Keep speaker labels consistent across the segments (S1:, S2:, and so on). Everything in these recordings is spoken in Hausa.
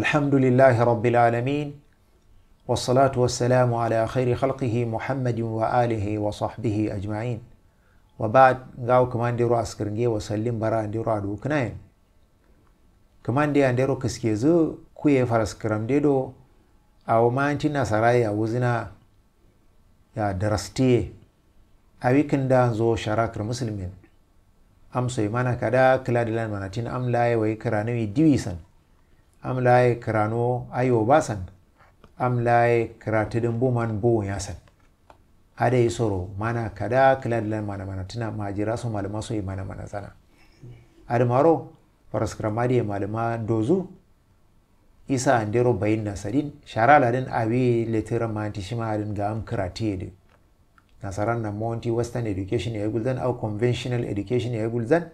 S1: الحمد لله رب العالمين والصلاة والسلام على خير خلقه محمد وآله وصحبه أجمعين وبعد غاو كمان ديرو أسكرنجي وسلم برا ديرو عدو كناين كمان دي ديرو كسكيزو كوية فرس كرم ديدو أو ما انتنا نصرايا وزنا يا درستي أبي كندا زو شراك مسلمين أمسو يمانا كدا كلا دلان مناتين أم لاي ويكرانوي ديويسن amlaye kirano ayo basan amlaye kiratidin buman bo yasan ada yi soro mana kada kilallan mana mana tuna majira so malama so mana mana sana admaro paraskramadi malama dozu isa andero bayin nasarin shara ladin abi letira manti shima adin ga am kirati de nasaran na monti western education ya gulzan au conventional education ya gulzan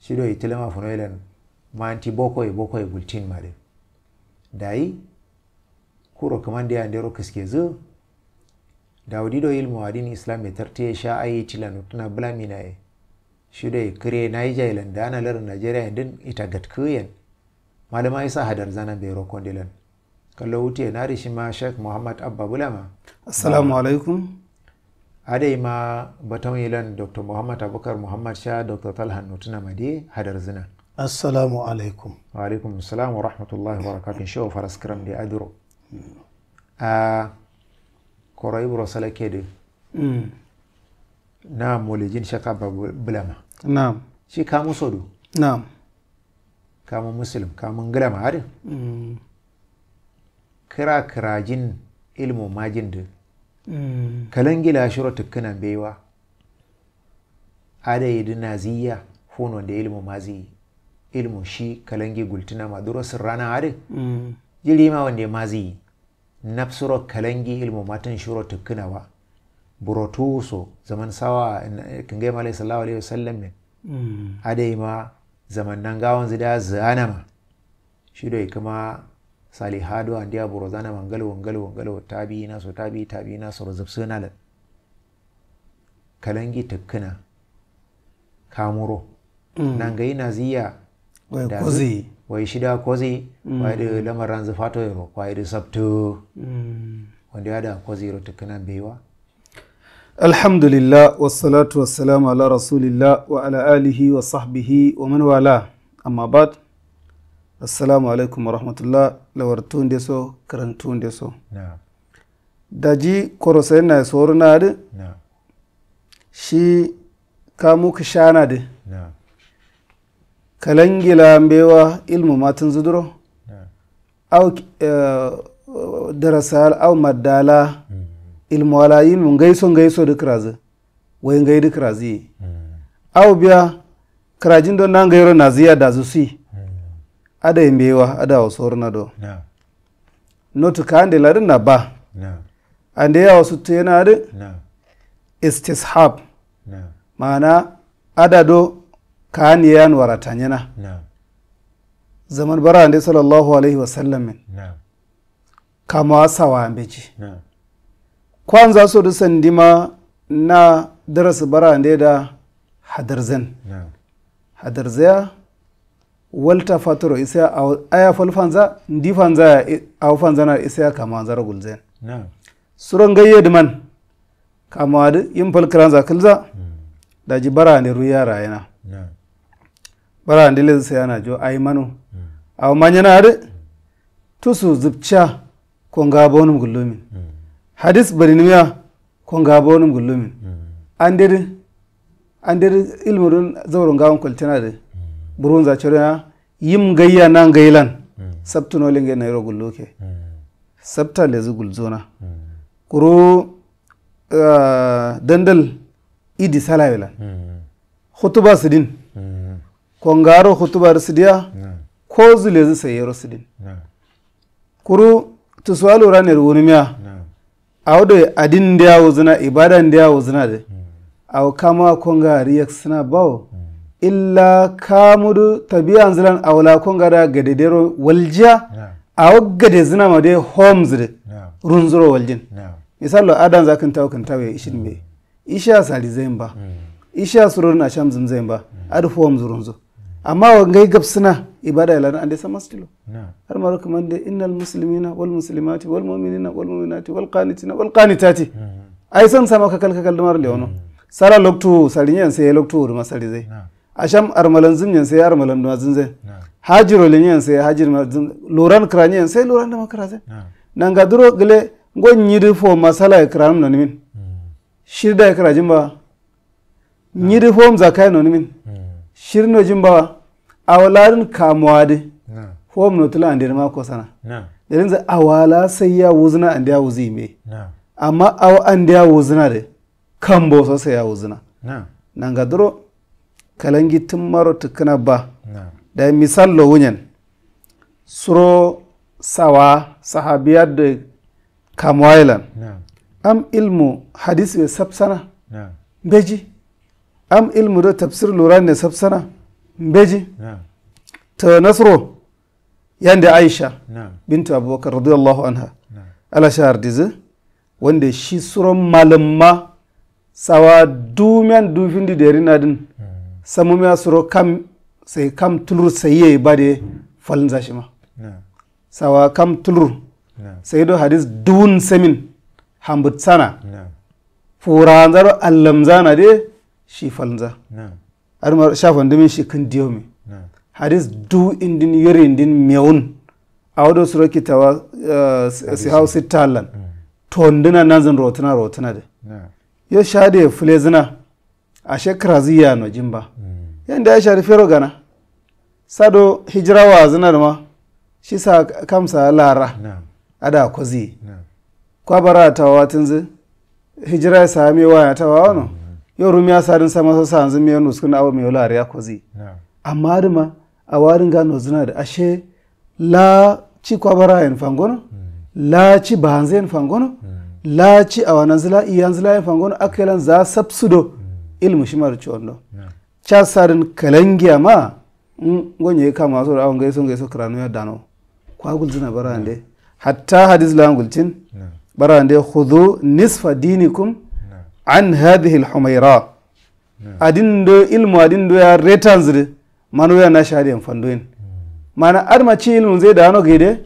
S1: shido itilama funoilan manti boko e boko e bultin mare dai kuro kamande ya ndero keske zu do ilmu adini islam e tarte sha ayi tilano tuna blamina e shuɗo e kire naija e lan dana lar Najeriya din ita gatkuyen malama isa hadar zana be rokonde lan kallo wuti na rishi shima sheikh muhammad abba bulama assalamu alaikum aɗay ma batawilan dr Muhammad Abubakar muhammad sha dr talhan madi hadar zina
S2: assalamu alaikum
S1: wa alaikum assalam rahmatullahi wa barakatuh shehu faras kiram da adiro a koro ibro salake da hmm. na molejin shaka bulama na. shi kamun sodo na kamun muslim kamun gulama harin hmm. kira jin ilmu majin da hmm. kalangila shiro tukuna baiwa ada yi dina ziya fono da ilmu mazi ilmu shi kalangi gultina maduro hari hare mm. ma wanda mazi nafsuro kalangi ilmu matan shuro tukkunawa burotuso zaman sawa kingai malai sallallahu alaihi wasallam ne mm. adai ma zaman nan gawon zida ma shi dai kuma salihadu an diya buro zana mangal wangal wangal tabi na so tabi tabi na so zubsuna la kalangi tukuna kamuro mm. nan gai naziya kozi waishida kozi mm. kwayiɗo lamaranzi fatoyoro kwayiɗo sabto wonde mm. waɗa koziro kanan baiwa
S3: alhamdulillah wasalatu wassalamu ala rasulillah wa ala alihi wa sahbihi wa man wala amma ba assalamu alaikum wa rahmatullah da so da so daji korosaina na sorunade shi kamuka shana da kalangila mbewa ilmu matin zuduro au eh, darasal au madala mm. ilmu wala ilmu ngaiso ngaiso da kirazi wai ngai da kirazi mm. au biya kirajin don na ngairo na ziya da zusi mm. ada mbewa ada wasu na do notu Kande ande na ba ande ya osu tena da istishab ma'ana adado كان ورتانينا نعم زمن برا عند صلى الله عليه وسلم نعم كما سوا بيجي نعم kwanza so da sandima na darasa bara ne da hadarzan hadarzaya walta fatoro isa aya falfanza ndi fanza a na isa kama zara gulzen suran gayye da man kama wadu yin falkiranza kilza hmm. da ji bara ne ruya rayana bara andi ndile sayana jo aymanu aw manyana ade tusu zipcha ko ngabonum gullumin hadis barinimiya ko ngabonum gullumin andede andede ilmu ɗum zawro ngawon koltenade burunza corena yim gayya na gaylan no lenge nayro gulluke sabta lesu gulzona kuru dandal idi salawelan khutuba sidin kongaro hutuba risidiya ko zulezi sayero sidin kuru tusualu raner wunimiya awdo adin ndiya wuzuna ibada ndiya wuzuna de mm. aw kama konga riyak sina bawo mm. illa kamudu tabiyan zilan awla konga da gadedero waljiya aw gade zina ma de homes de runzuro waljin misalo adan zakin taw kan tawe ishin mm. be isha sali zemba isha surun asham zimzemba ad homes runzo amma wa ngai gabsina ibada ya lana ande stilo har ma da innal muslimina wal muslimati wal mu'minina wal mu'minati wal qanitina wal qanitati hmm. ai san sama ka kakal dumar mar leono hmm. sala loktu yan sai loktu ruma masari zai asham armalan yan sai armalan duma zunze hajiro yan sai hajir ma loran yan sai loran da nan ga duro gele ngon nyidu fo masala nan min hmm. shirda krajimba nyidu fo nan min shirno jimbawa awalarin kamuwade fo mnotula ande ma kosana da rinza awala sai ya wuzna an ya wuzi me amma aw an ya wuzna kan kambo so sai ya wuzna nanga doro kalangi maro tukuna ba da misal lo wunyan suro sawa sahabiya da kamwailan am ilmu hadis be sabsana beji am ilmu da tafsir lura ne sapsana. mbeji ta nasro yadda aisha bintu abubakar radiyallahu anha ala shahar dizi wanda shi suron malamma sawa dumiyan dufin di deri nadin hmm. samumiya suro kam sai kam tulur sai sayye ba da falin zashi ma sawa kam tulur sai do hadis duwun samin hambutsana furanzar allamzana de shi falin za armar shafan dumin shi kan diyo me hadis du indin yori indin mewun a wado suro kitawa eh, si hausi talan hmm. tondina nanzan rotuna rotuna de yo shade fulezina a shekara ziya no jimba hmm. yanda ya shari fero gana sado hijira wa zinar ma shi sa kamsa lara ada kwazi kwabara tawa tunzi hijira ya sami waya tawa wano mm. yorum ya sadin sama sa sa hanzu miyo nuskun mai miyo la ya kozi amma dima a warin ga no da ashe la ci kwabara en fangono mm. la ci bahanze en fangono mm. la ci awanan zila iyan zila en fangono akelan za sapsudo mm. ilmu shi shimar chondo cha sadin kalangiya ma ngonye kama so awon gaiso gaiso kranu ya dano kwagul zina barande hatta hadis la ngulcin barande khudu nisfa dinikum an hadhihi alhumayra adin do ilmu a do ya returns de manu ya na shahadi en fandoin mana ad ma ci ilmu zai da no gede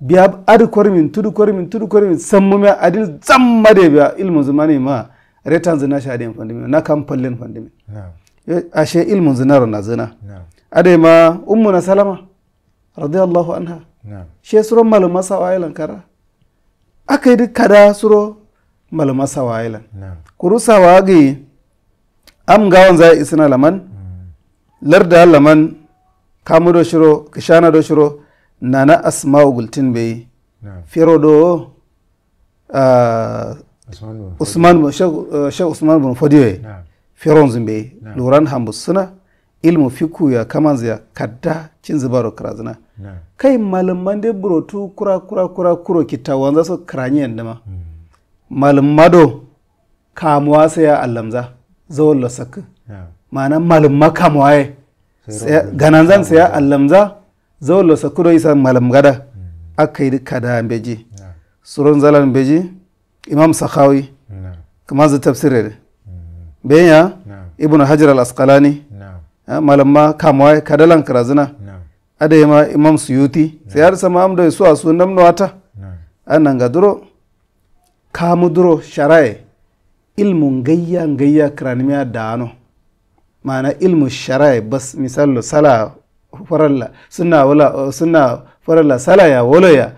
S3: biya ad kormin tudu kormin tudu kormin sammume adin zamma de biya ilmu zumani ma returns na shahadi en fandoin na kam pallen fandoin ashe ilmu zinaro na zina ade ma ummu na salama radiyallahu anha she suro malu masa wa ilan kara akai kada suro malama sawailan kuru sawagi am gawan za isna laman hmm. larda laman kamu do shiro kishana do shiro nana asma gultin bai fero do usman ah, shek usman bin fodiwe feron bei luran hambu suna ilmu fiku ya kaman kada kadda cin zubaro karazina kai malaman da burotu kura kura kura kuro kita wanza so kranye yanda ma hmm. malmado kamuwa sai ya allamza zuwan lasak ma'ana malma kamuwa ya ganan zan sai ya allamza zuwan lasak do isa malamgada hmm. aka yi da beji tsoron zalar beji imam sakawi kuma zai tafsirar hmm. benya ibn hajar al-asqalani malamma ya kadalan karazina ma imam suyuti sai ya sama ma'amdai su asu namno an nan ga duro kamuduro sharae ilmu gayya gayya kiranimiya daano mana ilmu sharae bas misallo sala faralla sunna wala sunna faralla sala ya wolo ya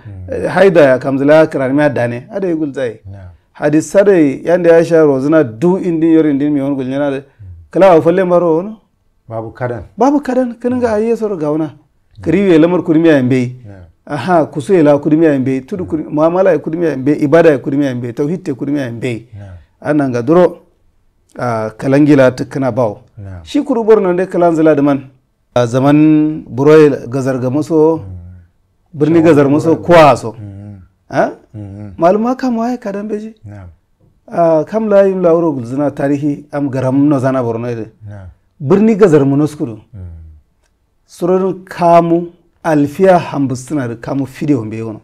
S3: haida ya kamzila kiranimiya dane ada yugul zai hadis sade yande aisha rozina du indin yori indin mi wongul nyana kala folle maro wono babu kadan babu kadan kinga ayeso gawna kiriwe lamar kurmiya mbey aha la kudimiya mbe tudu kudimiya, muamala ya kudimiya mbe ibada ya kudimiya mbe tauhid ya kudimiya mbe yeah. nga duro uh, kalangila tukana bawo yeah. shi kuru borno ne kalanzila da man a zaman buroye gazar ga mm. birni gazar maso kuwa so ha mm. maluma kama ya kadan beji yeah. uh, kam la yim la uro zina tarihi am garam no zana borno ne birni gazar munoskudu hmm. surorin kamu alfiya da kamu fide hombe yono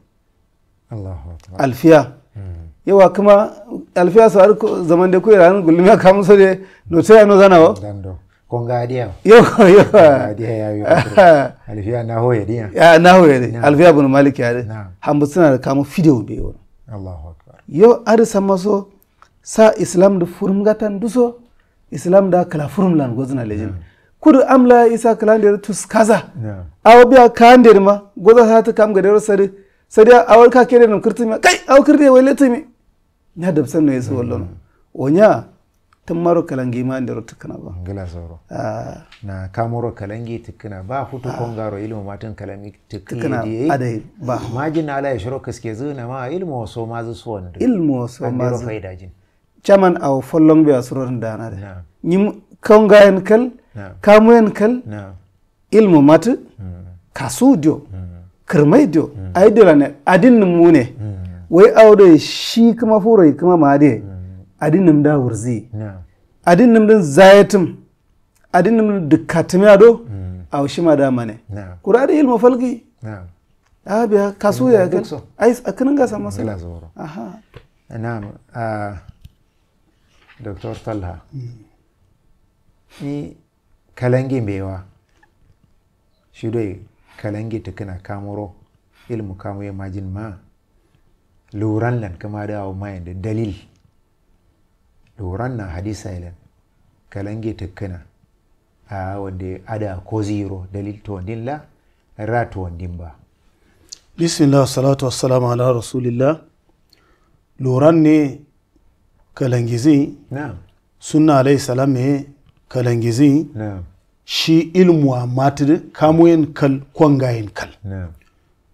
S3: alfiya hmm. yawa kuma alfiya sawar zaman da kuyi ranar gulmiya kamun so de no taya no zana wa
S1: konga diya yawa yawa diya ya yi alfiya na hoye diya ya na hoye de alfiya
S3: bin malik ya de da kamu fide hombe yono
S4: Allahu akbar
S3: yo arisa maso sa islam da furum gatan duso islam da kala furum lan gozna lejin mm. kudu amla isa kalandir tus kaza awa biya kandir ma goza sa ta kam gadar sari sadi awa ka kere nam kirti ma kai aw kirti wai leti na da san no yesu mm. wallon tun tammaro kalangi ma ndero tukana ba
S1: ngila soro ah. na kamoro kalangi tukana ba futu ah. kon garo ilmu matan kalami tukana adai ba majin ala ya shiro kaske zuna ma ilmu so ma zu ne
S3: ilmu so ma zu faida jin chaman aw follong biya surorin dana da yeah. nyim kongayen kal kamuyen kal ilmu matu hmm. kasu dio hmm. kirmai dio hmm. aidira ne adin numune wai audo shi kuma furo kuma ma made adin num da wurzi adin num din zayatum adin num dukatumi ado a shi ma da mane kura da ilmu falki abiya ah, kasu ya kan ai akinin gasa masa aha
S4: na'am
S1: دكتور طلحه في shi dai kalangin ta kana kamuro ilmu ya majin ma luran lan kama da awo da dalil luran na hadisa ilan ta kana a wanda ada ko zero dalil to wandin la ra to wandin ba
S2: bismillah salatu wassalamu ala rasulillah luran ne kalangizi na'am sunna alayhi salam kalangizi shi ilmu ilmuwa matidi kamuyen kal kwangayen kal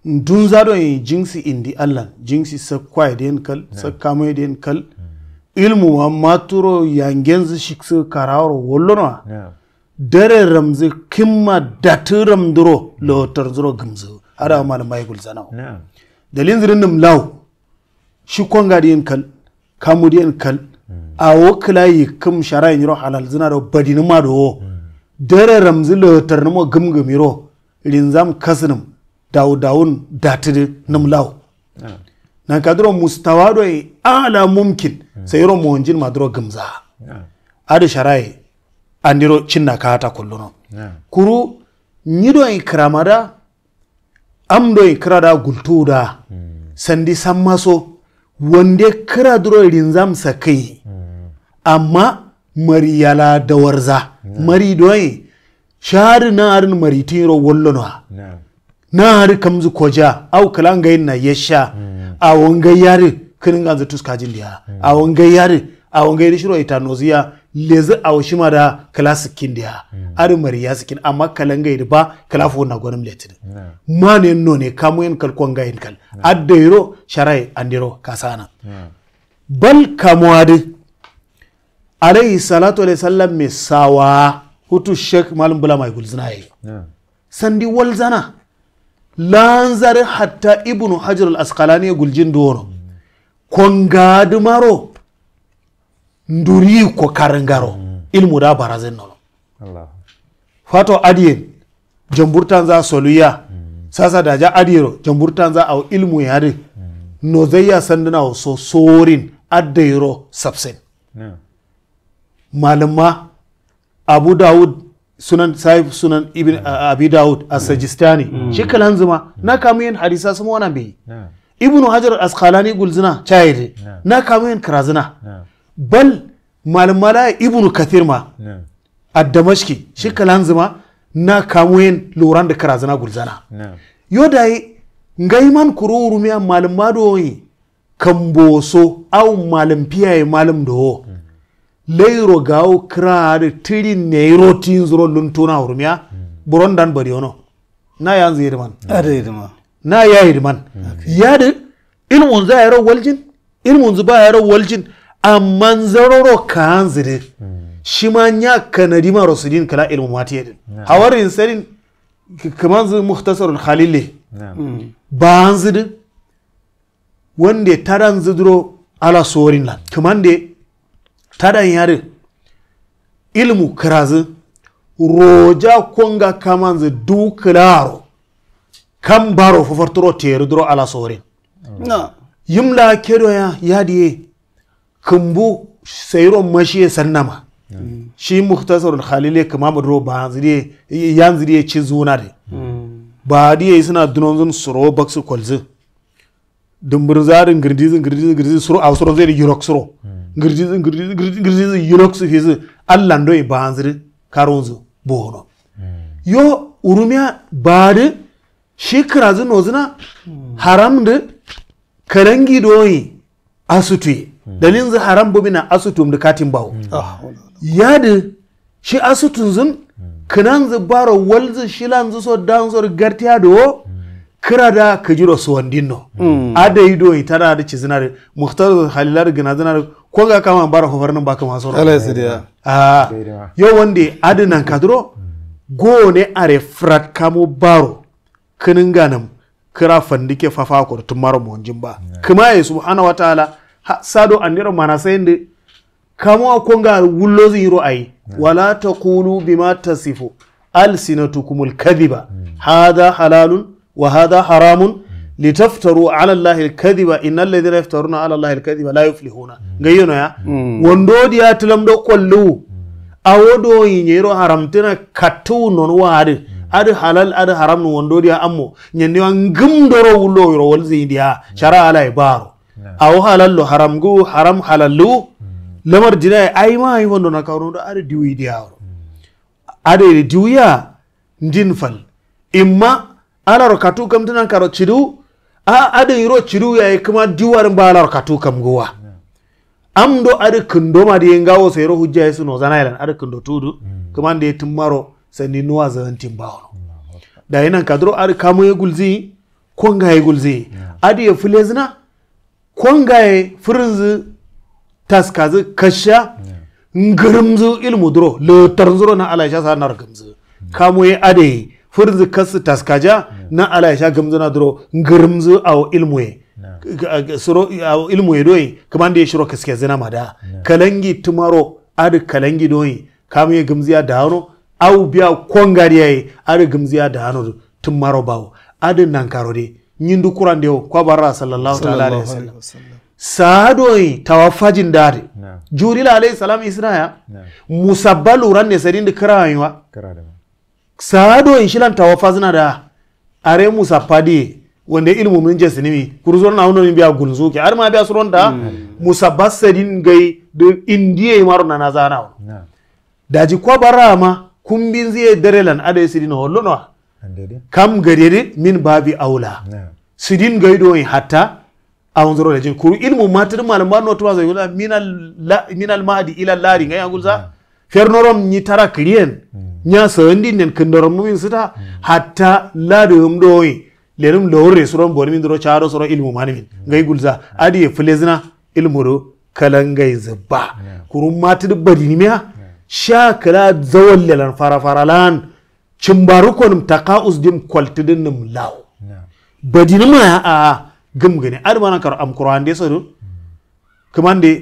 S2: dun zado yi jinsi indi allan jinsi sa kwaiden kal sa kamuyen kal ilmu ilmuwa maturo yangenzi shiksu karawar wallonwa dare ramzi kimma datu ramduro lotar zuro gimzu ada ma da maigul zanau dalin zirin nim lau shi kwanga diyan kal kamu diyan kal awo kila yikim shara yiro halal zina do badin ma do dere ramzi le tarnmo gum gum yiro linzam kasnum daw dawun datidi num law na kadro mustawa do e ala mumkin sai yiro monjin madro gumza adu sharai andiro cinna kata kulluno kuru nyido e kramada amdo e krada gultuda sandi sammaso wande kira duro rinzam sakai amma mari yala dawarza mari doye shari na harin mari tiro wallonwa na hari kamzu koja au kalan mm. mm. mm. na yesha a wangai yari kinin ganzu tuska diya a wangai yari a yari shiro ita noziya lezi a washi ma da kala sikin diya arin mari ya sikin amma kalan yari ba kala na gwanin letin ma ne no ne kamo yin kalkon gayin kal adda yiro sharai andiro kasana bal kamuwa dai alayhi salatu alayhi sallam mai sawa hutu shek malum bula mai gulzina yayi sandi walzana lanzare hatta ibnu hajar al asqalani guljin doro kongadu maro nduri ko karangaro mm. ilmu da barazin nolo fato adiyen jamburtan za soluya mm. sasa da ja adiyero jamburtan za au ilmu yare mm. no zai ya sandina so sorin adairo sabsen malama abu dawud sunan sahib sunan ibn abi dawud a sajistani mm. shi kalan zuma na kamu yin hadisa sama wannan bai ibnu hajar asqalani gulzina chayide na kamu yin karazina bal malmala ibnu kathir ma a damashki shi kalan zuma na kamu yin loran da karazina gulzana yodai ngaiman kuro urumiya malmado yi kamboso au malam piyaye malam do leyro gawo krade tiri neiro tinzoro luntuna hurmiya buron dan bari ono na yan zai man na ya yi man ya da ilmun za a yaro waljin ilmun zuba a yaro waljin amma zaroro ka an zire shi ma ya kanadi ma rasulin kala ilmu mati yadin hawarin sanin kaman zai muhtasarul khalili ba mm. an zidin wanda taran zidro ala sorin lan kaman da tadan yare ilmu kirazi roja konga kamanzi du kilaro kam baro fofortoro teri duro ala sorin na la kedo ya yadiye kumbu sayro mashiye sannama shi muhtasarul khalile kuma ba duro ba zire yan zire ci zuna de ba diye suna dunonzun suro baksu kolzi dumburin zarin girdizi girdizi girdizi suro a suro zai da yurok suro ngirjizi ngirjizi ngirjizi yinoksu hizi allando e banziri karunzu bono hmm. yo urumiya badi shi kirazi nozina haramdi karangi doyi asutuye hmm. dalin zu haram bobi na asutum da katin bawo hmm. ah, yadi shi asutun zun kinan zu baro walzu shilan so dan zor gartiya do kira da kajiro suwandin no ada yi doyi tana da cizinar muhtar halilar gina zinar ko ga kama bara hofarnin baka masu ah, rawar a yo wonde adinan kadro go ne are frat kamo baro kinin ganam kira fandike fafa kurtun maro monjin ba kuma ya subhanahu wataala sado andiro mana sayinde kamo ga wullo ziro ai wala taqulu bima tasifu kumul kadiba hada halalun wa hada haramun ሊተፍተሩ አለ ላህ ልከዚበ እና ለዚነ የፍተሩነ አለ ላህ ላ ዩፍሊሁና ገዩ ነው ያ ወንዶድ ቆልው አወዶ ይኔሮ ሀረምትነ ከትው ኖን ዋድ አድ ሀላል አድ ሀረምን ወንዶድ ያ አሞ ኘኒዋ ግም ዶሮ ውሎ ይሮ ወልዚ ዲያ ሸራ አላይ ባሮ አው ሀላሉ ሀረምጉ ሀረም ሀላሉ ለመርጅና አይማ ይሆን ነው ነካው ነው አድ ዲዊ ዲያ አድ ዲዊያ እንዲንፈል ኢማ አላሮ ከቱ ከምትናንካሮ ችዱ a adin yiro ciru ya kuma diwar balar katu kam gowa am do ada kundo ma yin ngawo sai ro hujja yesu no ilan ari kundo tudu hmm. kuma de timmaro sani nuwa zantin ba wano hmm, da nan kadro ari kamu ya gulzi konga ya gulzi hmm. adi ya zina konga ya furinzu taskazi kasha ngirmzu ilmu duro lutar zuro na alasha sa nargamzu kamo ya adi furinzu kasu taskaja na ala sha gamzuna dro ngirmzu aw ilmuye suro aw ilmuye kuma da ya shiro kaske zina da kalangi tumaro adu kalangi doyi kamu gamziya da hano aw biya kwangari yayi adu gamziya da hano tumaro bawo adu nankaro de nyindu kuran deo kwa barra sallallahu ta'ala alaihi wasallam saadoi tawafajin dade juril alayhi salam israya musabbalu ranne sadin de shi lan shilan tawafazna da are musa padi wanda ilmu min jesi nimi kurzon na hono biya gunzu ke har ma biya suron da hmm. musa basadin gai de indiye maro na nazana daji ko barama kumbin zai darelan adai sidin hollo no kam garede min babi aula sidin gaido hatta a zoro da jin kuru ilmu matar malama no to zai gula minal minal mahdi ila lari ngai gulza fernorom ni tara klien hmm. nya sendi nen kindoro mumin sita hatta ladum doyi lenum lowre suron boni min doro charo soro ilmu mani min ngai gulza adi e fulezna ilmu ro kalangai zaba kurum matid badini miya sha kala zawal lelan fara fara lan cimbaru konum taqaus dim kwaltidin nim law badini ma a gum gane admana kar am qur'an de sodo kumande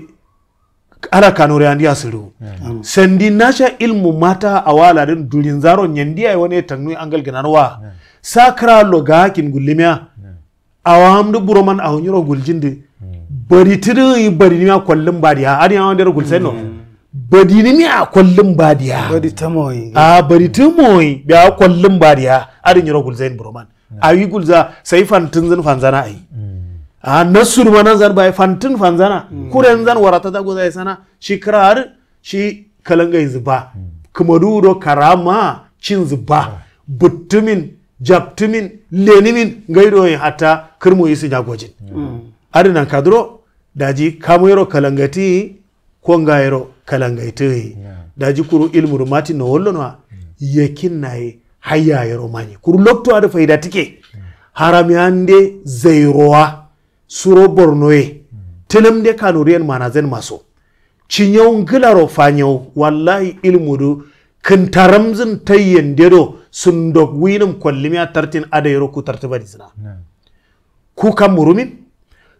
S2: ara kanore andi asiru mm. sendi nasha ilmu mata awala den dulin zaro nyendi ay woni tangnu angal ginanwa mm. sakra loga kin gulimya mm. awam du buroman aw nyoro guljindi bari tidu bari ni akollin badiya ari an der gulseno badi ni mi akollin badiya badi tamoy a bari tamoy bi akollin badiya ari nyoro gulzain buroman ayi gulza sai fantin zin fanzana ai a ah, nasurmanan zan bai fantin fanzana hmm. kuren zan warata ta goza sana shi kirar shi kalangai zuba hmm. kumaduro karama cin zuba ah. butumin jabtumin lenimin yin hatta kirmo yi su jagojin hmm. adinan kadro daji kamero kalangati kongayero kalangaiti daji kuru ilmuru mati no wollonwa yakin naye hayayero mani kuru lokto ada faida tike harami zairowa suro borno ye de kanurien manazen maso cinyau ngilaro fanyau wallahi ilmudu kintaramzin tayyen dedo sundog winum kwallimiya tartin adayro ku tartibadi sina ku kam murumin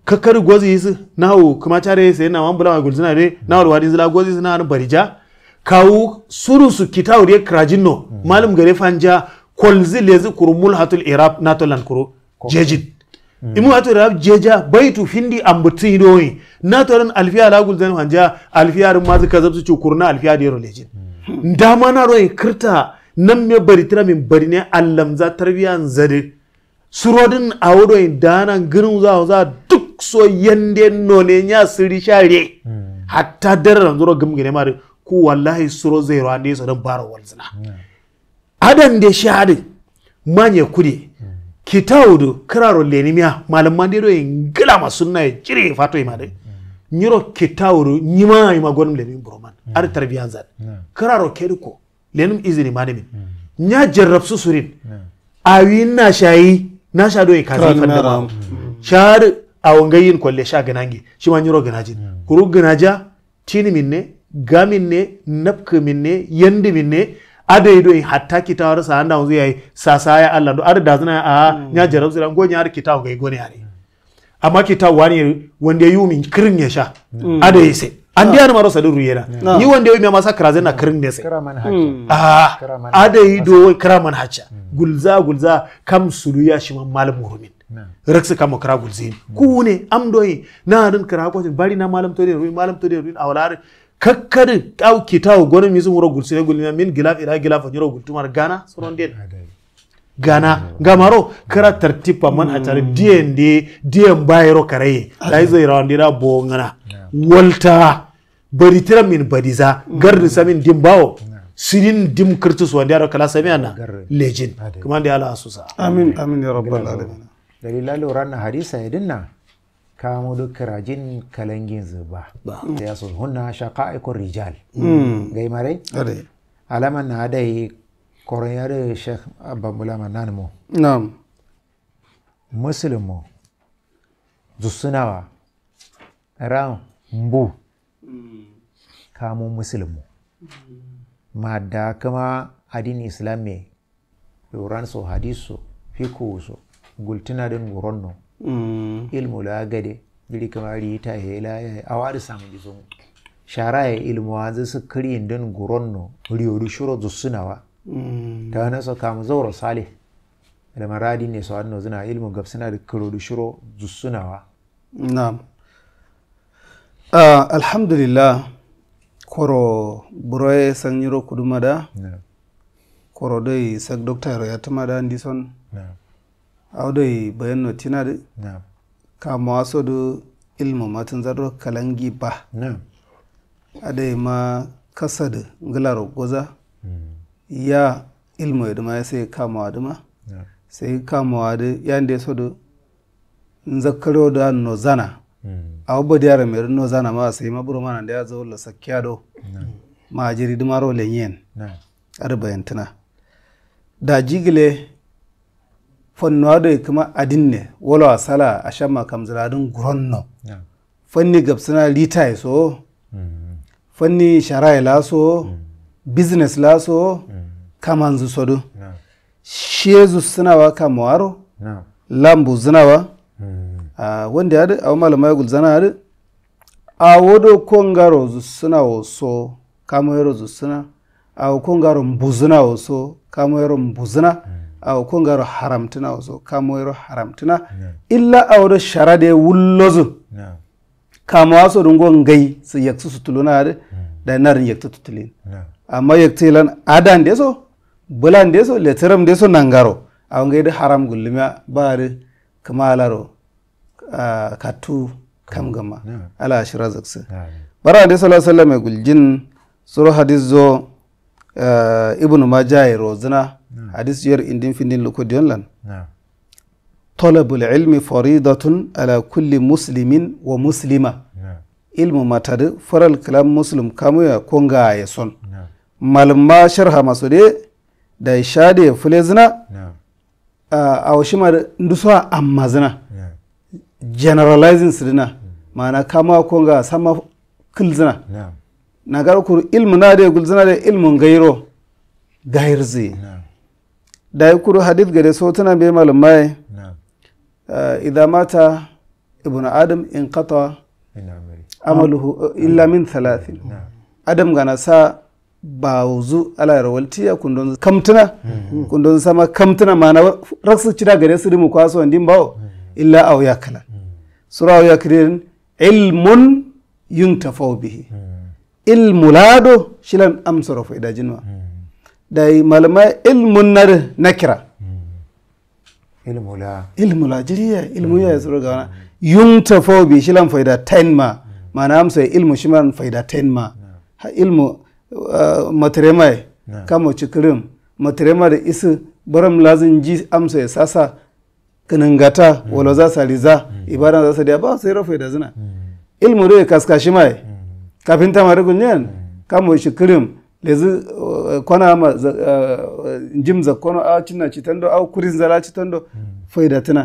S2: kakkari gozi yisi nahu kuma chare sai na wambula wa gulzina de nahu wadin zila gozi sina an barija kawu suru su kitawu de krajinno malum gare fanja kolzi lezi kurumul hatul irab natolan kuru jejit Mm. imu ato da jeja baitu findi ambuti doi na toran alfia alfiya lagul zan hanja alfiya rin mazu ka zabsu cukurna alfiya da religion mm. dama na roi kirta nan me bari tira min bari ne allamza tarbiyan zade surodin awodo in dana girin za za duk so yande none nya siri share mm. hatta daran zuro gumgine mari ku wallahi suro zero ro ande so dan baro walzina adan de shahadin manye kudi kitaudu kraro lenimiya malammandeɗo e ngilama sunna e jiri fatu maɗe ñiro kitaudu ñimayima gonum lenim boroman aɗa tarbiyansat kiraro keɗi ko lenum isini mane min surin jarrab awi na shayi na shado ɗo e kasi fandama shaɗ awo ngayin kolle sha ganangi shima ñiro ganajin kuru ganaja tini minne ne gamin ne napki ada ido e hatta kitawar sa anda wanzu yayi sasa ya Allah do ada dazna a mm. nya jarab zira go nya kita ga gone are amma kita wani wanda yu min kirin ya sha
S3: mm. ado yese
S2: an diya ah. ni maro sadin ruyera ni ah. wanda yu masa kirazen na mm. kirin ne sai ah ado yedo kiraman hacca gulza gulza kam sulu ya shi malam murumin raksa kama kira gulzini ku ne amdoyi na rin kira kwatin bari na malam to ne malam to ne ruwi a kakkari taw kitaw gono misum wuro gulsire gulina min gilaf ila gilaf jiro gultumar gana soron den gana gamaro kara tartipa man hmm. atare diende dien bayero karaye laizo irawandira bongana bari tira min badiza hmm. garin samin bawo sirin dim kirtus wanda yaro kala sami ana lejin kuma da ya ala asusa
S3: amin amin ya rabbal alamin
S1: dalilalo ranar hadisa ya dinna kamo duk rajin kalangin zuba ya sun hunna shaqa'ikun rijal mm. gaimare alaman na dai koronyar sheikh abambula mananmo na'am musulmo zusunawa ran bu kamo musulmu ma da kuma adini islam mai yoran so hadisu. fiko so gultina din guronno Mm. ilmu la gade kamar yi ta hela ya samun samu jisun shara ya ilmu zai su kiriyin din guronno riyori shuro wa
S3: mm. ta
S1: wani su kamu zauro sale da maradi ne su hannu zina ilmu gab suna da
S3: kirori shuro wa na'am ah, alhamdulillah koro buroye san yiro mada koro dai sak doktor ya tumada ndison na'am awɗo e bayan da tinaɗe ka mawasoɗo ilmu matin zaɗo kalangi ba Adai ma kasade ngilaro goza hmm. ya ilmu e sai sey kamawa ɗuma sey kamawaɗe yande soɗo zakkaroɗo an no zana hmm. awa bodiyara meɗo no zana ma sai ma ɓuro mana nde a zawla sakkiyaɗo ma jiri ro leñen aɗa bayantina da jigile fonnoaɗo kuma adinne wolowa sala a camma kam guron guronno fanni gabsana ya e so mm-hmm. fanni ya e laso mm-hmm. business laso mm-hmm. kamanzu sodu shezu wa. kam waro lambu zinawa wonde aɗa awa gul zana a awoɗo kongaro wa so kamoyero zusina awo kongaro wa so yaro mbuzina mm. aw ko ngaro haramtina o kamo kamoyro haramtina illa awɗo sharade kamo kamawaso ɗum ngai su yaksu yekso sutulunade mm. da narin yekto tutulin amma yektilan adande so bulande so leteremde so nangaro aw da haram gullima baade kamalaro kattu kam gama ala ashira zaksa barade sa sallam e guljin soro hadis zo ibnu majah e rozina hadis yer indin findin loko dionlan talabul ilmi faridatun ala kulli muslimin wa muslima ilmu matadi faral kalam muslim kamuya ko ngaya son malma sharha masude da shade fulezna a washima ndusa amma zina generalizing sidina mana kama konga sama kilzina nagar kuru ilmu na da gulzina da ilmun gairo gairzi kuro hadith gade tana bai malamai eh, idan mata ibn adam in qata amaluhu eh, illa min talatin adam gana sa ba wuzu ala a kundon kamtuna hmm. kundon sama kamtuna mana raksu cida gare su dimu kwaso ndin bawo hmm. illa aw yakala hmm. sura aw yakrin ilmun yuntafau bihi ilmulado shilan amsaro fa idajinwa da malamai ilmun nar nakira
S1: hmm. ilmula
S3: ilmula jiriya ilmu ya suru ga wana yun tafo bi lan faida 10 ma mana amsa ilmu shi man faida 10 ma ha ilmu uh, matremai kama cikirin matrema da isu baram lazin ji amsa ya sasa kanangata hmm. wala za sa riza hmm. ibada za sa da ba sai rafa da zina ilmu da kaskashi mai kafin ta marugun yan kamo shikirin lezu jim za eh, eh, kono a cinna tando a kurin zara citando mm. faida tin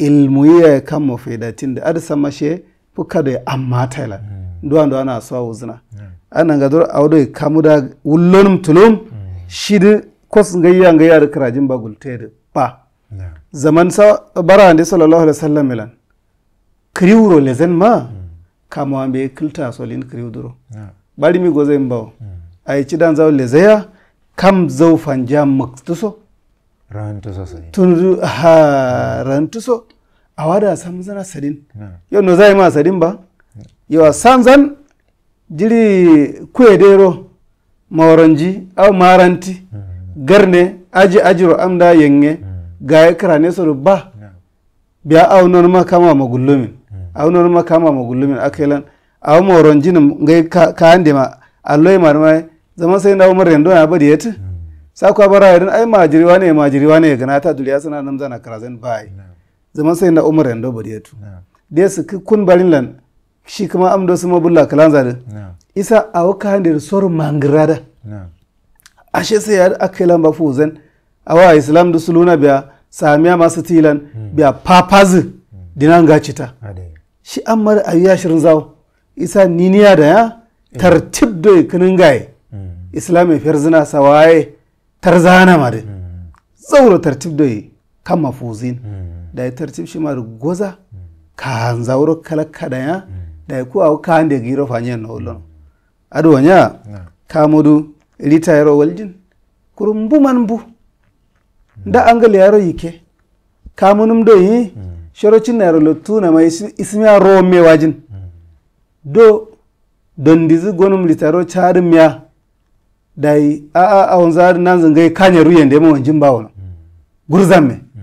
S3: mm. da faydatinde ada samashe fu kade amma taila mm. nduwa ndo ana so wuzna a ngador awdo da wullon tulum shidi kos ngayya ngayya da krajin bagul tede ba zaman sa bara ne sallallahu alaihi wasallam milan kriwro lezen ma kamo ambe kilta solin kriwduro bari mi gozen bawo ay ci dan zaw lezeya kam zaw fanja maktuso
S1: rantuso sadin
S3: tun ha rantuso awada zana sadin yo no zai ma sadin ba yo zan jiri kuedero moronji aw maranti garne aji ajiro amda yenge gaye krane so ba biya aw non ma kama magullumin aw non ma kama magullumin akelan aw mawranji ngai ka ande ma alloy marmai zaman sai na umar rendo hmm. na bari sa sakwa bara yadin ai majiriwa ne majiriwa ne ga ta duriya suna nan zana karazan bai hmm. zaman sai na umar rendo bari yatu hmm. dai su kun barin lan shi kuma amdo su mabulla kalanza din isa a waka handir sor mangrada ashe sai ya aka lamba fuzan awa islam da suluna biya samiya masu tilan biya papazi dinan gacita shi an mara ayyashirin zawo isa niniya da ya eh. tartib da kunin gaye islam fiyar zina sawaye tarzana mare hmm. tsawro tartib doyi kama mafuzin hmm. da tartib shi da goza hmm. ka zawro kala kadaya da ya kuwa ka ande giro fanyen na lon adu wanya kamudu retire waljin kurum bu man bu an angal yaro yike da doyi shirocin na yaro na mai ismiya ro me wajin do don dizi gonum litaro chadum ya dai a a wanzu zar nan gai kanya ruyen da mun mm. gurzan mai mm.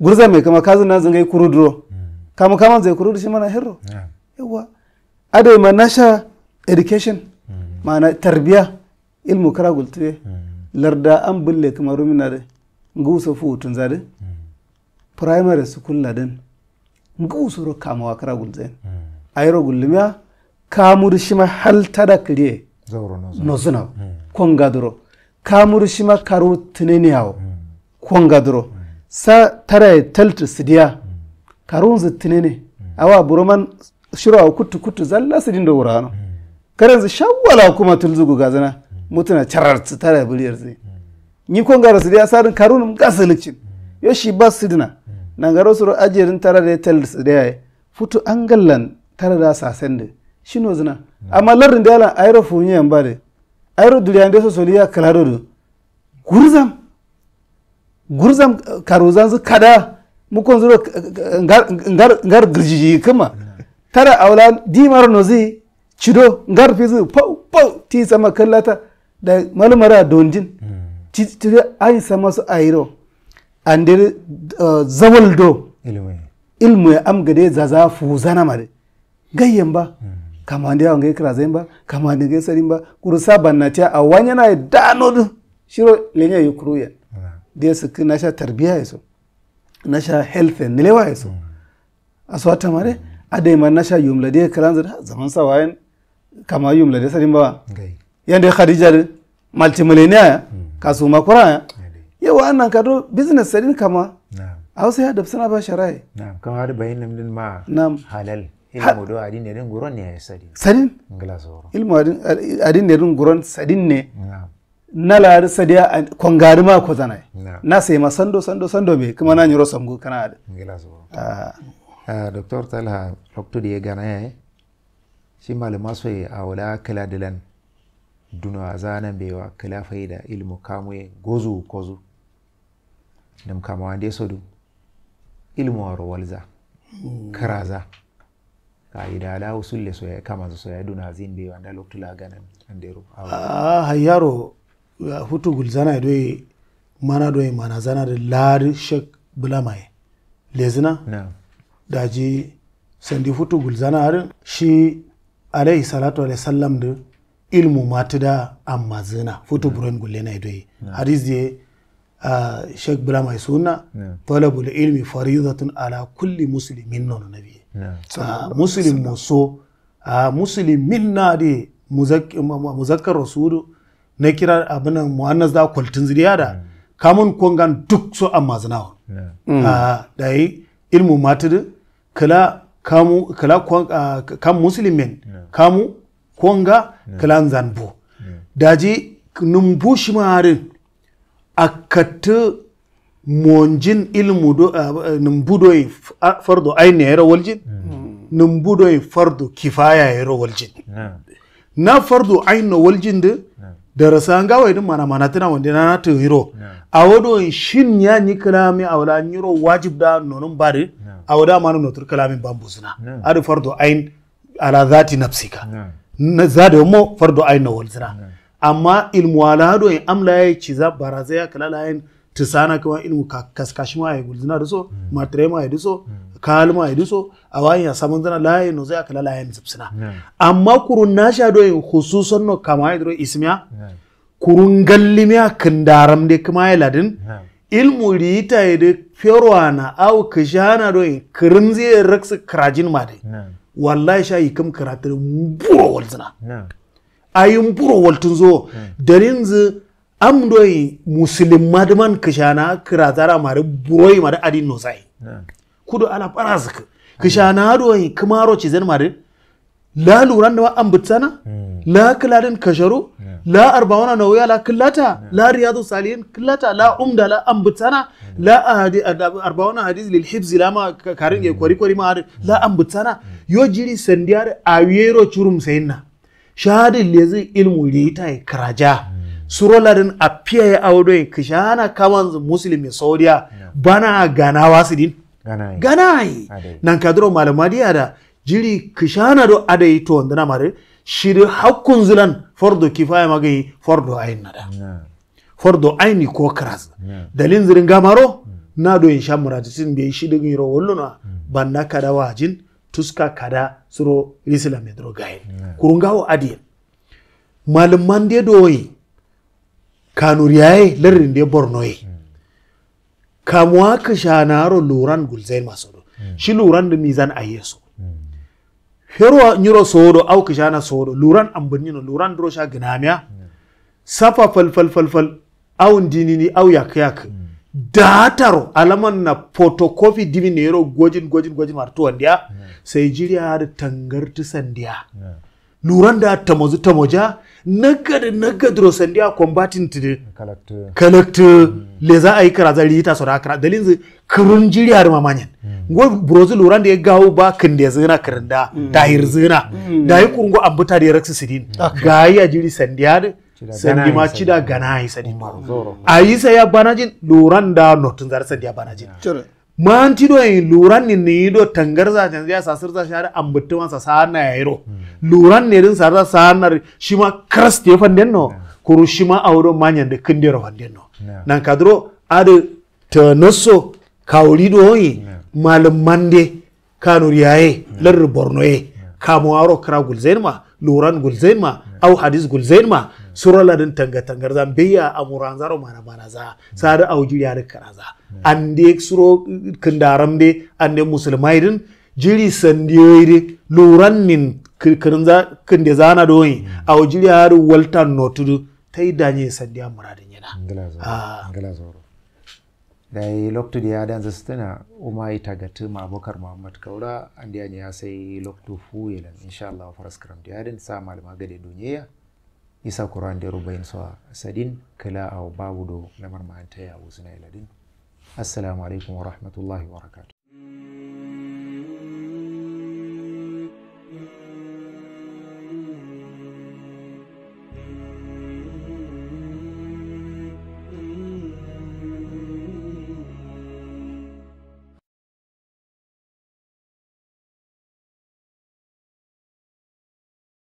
S3: gurzan mai kama kazin nan kuru duro mm. kama kama zai kurudu shi mana herro yawa adai nasha education mana tarbiya ilmu kara gultuye larda an bulle kuma rumina da ngusa fu tun zade primary school laden ngusu ro kama wa kara gulzen ayro gullumiya kamu shi shima hal tada kire nozuna ಕೊಂಗದರು ಕಾಮುರುಷಿಮ ಕರು ತಿನೆನಿಯಾವು ಕೊಂಗದರು sa ತರ ತಲ್ಟ್ ಸಿಡಿಯಾ karunzu tinene awa buruman shirwa kutu-kutu zalla su dindo wurano zu shawwala kuma tulzugu gazana mutuna charartsu tara buliyar zai ni kon garo sa da sarin karunum gasalicin yoshi ba sidina na garo su ajerin tara da tel sidiya da futu angallan tara da sasen da shino zina amma larin da yalan aerofu ne yan bade ayro dulyandeso soliya do gurzam gurzam karuzanzu kada zuro eh, eh, ngar girjiji kima tara aula dimar nozi cido ngar fizu pau pau ti sama kallata da malmara dondin ti hmm. ayi sama su airo andir eh, zawal do ilmu ya am gade zaza fuzana mare gayyan ba mm. kamande awo ngekiraza imba kamande kuru imba na tya awanya naye danodu shiro yukuru ya dia sik nasha tarbiya yeso nasha health nilewa yeso mm. aso mare ade ma nasha yumla dia kiranza zaman sawayen kama yumla dia sarimba yande khadija multimillionaire mm. ya ya yawa annan kado business sarin kama a wasu ya dabsana ba shara'i na'am kamar
S1: bayanin ma halal ilmu do adin adinnerin guron ne sadin sadin
S3: ilmu adin adinnerin guron sadin ne na la lari sadiya kwangari ma ko zanai na sai ma sando sando sando be kuma na nyoro samgu kana ade ah. ah, docteur talha docteur die gana ye shi malama so ye awla
S1: kala dilan duna zanan be wa kala faida ilmu kamu gozu kozu nam kama wande sodu ilmu aro walza hmm. karaza ida lahu sulle soya kamanzo be hasinɓe anda lottula ganan anderu ah, ah
S2: hayaro hutu gulzana do mana do mana shek laari chek lezna na daji sandi hutu gulzana ar shi alayhi salatu wa sallam de ilmu matida amma zina futu buren gulle na doyi hadis je ah, sheikh bula mai sunna talabul ilmi fariidatun ala kulli muslimin nono nabi musulin mo so muslim minna de muzakkar rasulu na kira abinan muhannas da kwaltin ziriya da hmm. kamun kongan duk so amma zinawa hmm. ah, da yi ilmu matudu kila kamu ah, kam musulmin kamu konga kila zanbu daji numbu shimarin akatu monjin ilmu do ah, numbudo yi ah, fardo aini yero waljin hmm. numbudo yi fardo kifaya yero waljin na fardo aino waljin da darasa an gawa idan mana mana tana wanda na na to a wado in shin ya ni kalami awla yiro wajib da bari a awoda mana notar kalamin bambusuna adu fardo ain ala zati nafsika na zade mo fardo ain na waljina amma ilmu ala hado in amla ya yi ciza barazai ya kalala tisana kuma ilmu kaskashi ma ay gulzina so matre ma ay duso kal ma ay awan ya samun zana la no zai akala la zipsina amma kurun na sha do yin khususan no kama ay dro ismiya kurun gallimiya kindaram de kuma ladin ilmu rita ay de fiorwana aw kishana do yin kirin zai raksa krajin ma de wallahi sha yikam karatir buro walzina ayi buro waltun zo am amdoi musulmad man kishana kiratara mari buroi mari adin nosai kudo ala parazk kishana doi kimaro chizen mari la luran am ambitsana hmm. la kiladin kasharu la arbawana nawiya la killata la riyadu salihin killata la umda la am ambitsana hmm. la arbawana hadis lil hibzi hmm. la ma karin ya kwari kwari ma la ambitsana yo jiri sandiyar awiyero churum sayinna shahadin lezi ilmu lita e karaja a fiye ya awdoye kishana kaman musulmi saudiya bana gana gana yi nan malamadi ya da jiri kishana do yi to wandana mare shiri hakkun zilan fardo kifaya magayi fardo ayin da fardo ni ko karas dalin zirin gamaro mm. na do sha muratisin bai shi digin ro walluna mm. banna kada wajin tuska kada suro risila medro gayin kurungawo adiyen malumman ya doyi kanuriyaye lerrin de bornoye kamuwa ka ro luran gulzain masodo shi luran da mizan ayeso hero nyiro sodo au ka sodo luran ambannino luran dro sha gnamiya safa fal fal fal fal au dinini au yak yak dataro alaman na photocopy divinero gojin gojin gojin martu wandiya sai jiriya da tangartu sandiya yeah. luranda tamozu tamoja nagad nagad rosandia combatin tide collector collector mm. leza ai karaza lita sora kara zai kirin jiri har mamanyan mm. go brozu ya gawo ba kinde zina kirin da tahir hmm. zina hmm. da yi kurungo ambuta da raksi sidin hmm. okay. ga ya jiri sandiya sandi ma cida gana yi sadin ayi sai ya banajin da notun zara sandiya banajin Manti mantiɗo en ni niɗo tangarza tanzia sasirza luran ne sa sana yairo luranni ɗin sarza sanar shima kraste no kuru shima ro mañande kindero no nan kadro aɗo tanosso do oyi malum mande kanur yaye lerr borno ye kamo aro kra gulzain ma luran gulzain ma au hadis gulzain ma surala din tanga tangarzan beya zaro mana manaza sada auju yare karaza ande suro kindaramde ande musulmaidin jiri sandiyoyde luran nin kirkirinza kinde zana doyi auju yare walta notudu tai danye sandiya muradin yana ah.
S1: dai loktu da ya dan zastana uma yi ga ma abokar muhammad kaura an da ya sai loktu fu yelan insha Allah faras karam da ya din sa malama gade duniya isa kuran da rubayin sa sadin kala a babu do lamar ma'anta ya wuzu iladin assalamu alaikum wa rahmatullahi wa